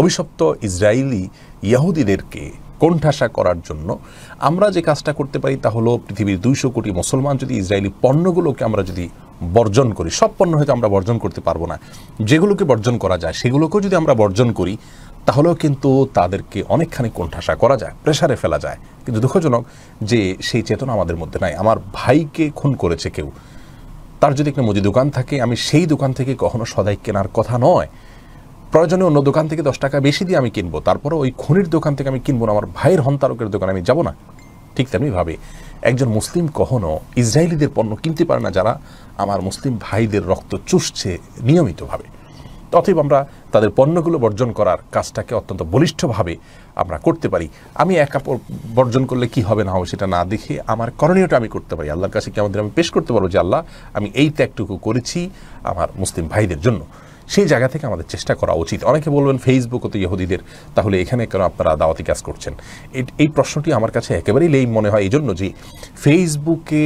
অভিশপ্ত ইসরায়েলি ইয়াহুদিদেরকে কোণঠাসা করার জন্য আমরা যে কাজটা করতে পারি তা হলো পৃথিবীর দুইশো কোটি মুসলমান যদি ইসরায়েলি পণ্যগুলোকে আমরা যদি বর্জন করি সব পণ্য হয়তো আমরা বর্জন করতে পারবো না যেগুলোকে বর্জন করা যায় সেগুলোকেও যদি আমরা বর্জন করি তাহলেও কিন্তু তাদেরকে অনেকখানি কোণঠাসা করা যায় প্রেশারে ফেলা যায় কিন্তু দুঃখজনক যে সেই চেতনা আমাদের মধ্যে নাই আমার ভাইকে খুন করেছে কেউ তার যদি একটা মুদি দোকান থাকে আমি সেই দোকান থেকে কখনো সদাই কেনার কথা নয় প্রয়োজনে অন্য দোকান থেকে দশ টাকা বেশি দিয়ে আমি কিনবো তারপরে ওই খনির দোকান থেকে আমি কিনবো না আমার ভাইয়ের হন্তারকের দোকান আমি যাব না ঠিক তেমনিভাবে একজন মুসলিম কখনো ইসরায়েলিদের পণ্য কিনতে পারে না যারা আমার মুসলিম ভাইদের রক্ত চুষছে নিয়মিতভাবে অথব আমরা তাদের পণ্যগুলো বর্জন করার কাজটাকে অত্যন্ত বলিষ্ঠভাবে আমরা করতে পারি আমি এক কাপড় বর্জন করলে কি হবে না হবে সেটা না দেখে আমার করণীয়টা আমি করতে পারি আল্লাহর কাছে কি আমাদের আমি পেশ করতে পারবো যে আল্লাহ আমি এই ত্যাগটুকু করেছি আমার মুসলিম ভাইদের জন্য সেই জায়গা থেকে আমাদের চেষ্টা করা উচিত অনেকে বলবেন ফেসবুকও তো ইহুদিদের তাহলে এখানে কেন আপনারা দাওয়াতি কাজ করছেন এই প্রশ্নটি আমার কাছে একেবারেই লেই মনে হয় এই জন্য যে ফেসবুকে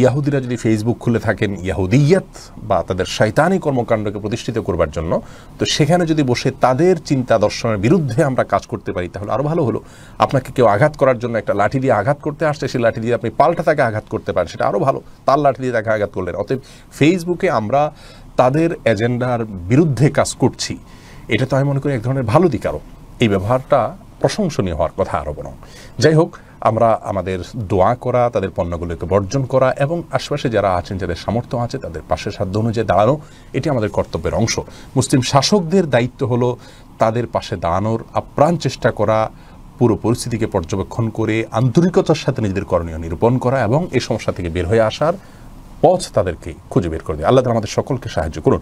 ইয়াহুদিরা যদি ফেসবুক খুলে থাকেন ইয়াহুদিয়াত বা তাদের শৈতানি কর্মকাণ্ডকে প্রতিষ্ঠিত করবার জন্য তো সেখানে যদি বসে তাদের চিন্তা দর্শনের বিরুদ্ধে আমরা কাজ করতে পারি তাহলে আরও ভালো হলো আপনাকে কেউ আঘাত করার জন্য একটা লাঠি দিয়ে আঘাত করতে আসছে সেই লাঠি দিয়ে আপনি পাল্টা তাকে আঘাত করতে পারেন সেটা আরও ভালো তার লাঠি দিয়ে তাকে আঘাত করলেন অতএব ফেসবুকে আমরা তাদের এজেন্ডার বিরুদ্ধে কাজ করছি এটা তো আমি মনে করি এক ধরনের ভালো দিক আরও এই ব্যবহারটা প্রশংসনীয় হওয়ার কথা আরও বরং যাই হোক আমরা আমাদের দোয়া করা তাদের পণ্যগুলোকে বর্জন করা এবং আশপাশে যারা আছেন যাদের সামর্থ্য আছে তাদের পাশে সাধ্য অনুযায়ী দাঁড়ানো এটি আমাদের কর্তব্যের অংশ মুসলিম শাসকদের দায়িত্ব হলো তাদের পাশে দাঁড়ানোর আপ্রাণ চেষ্টা করা পুরো পরিস্থিতিকে পর্যবেক্ষণ করে আন্তরিকতার সাথে নিজেদের করণীয় নিরূপণ করা এবং এই সমস্যা থেকে বের হয়ে আসার পথ তাদেরকে খুঁজে বের করে দেয় আল্লাহ আমাদের সকলকে সাহায্য করুন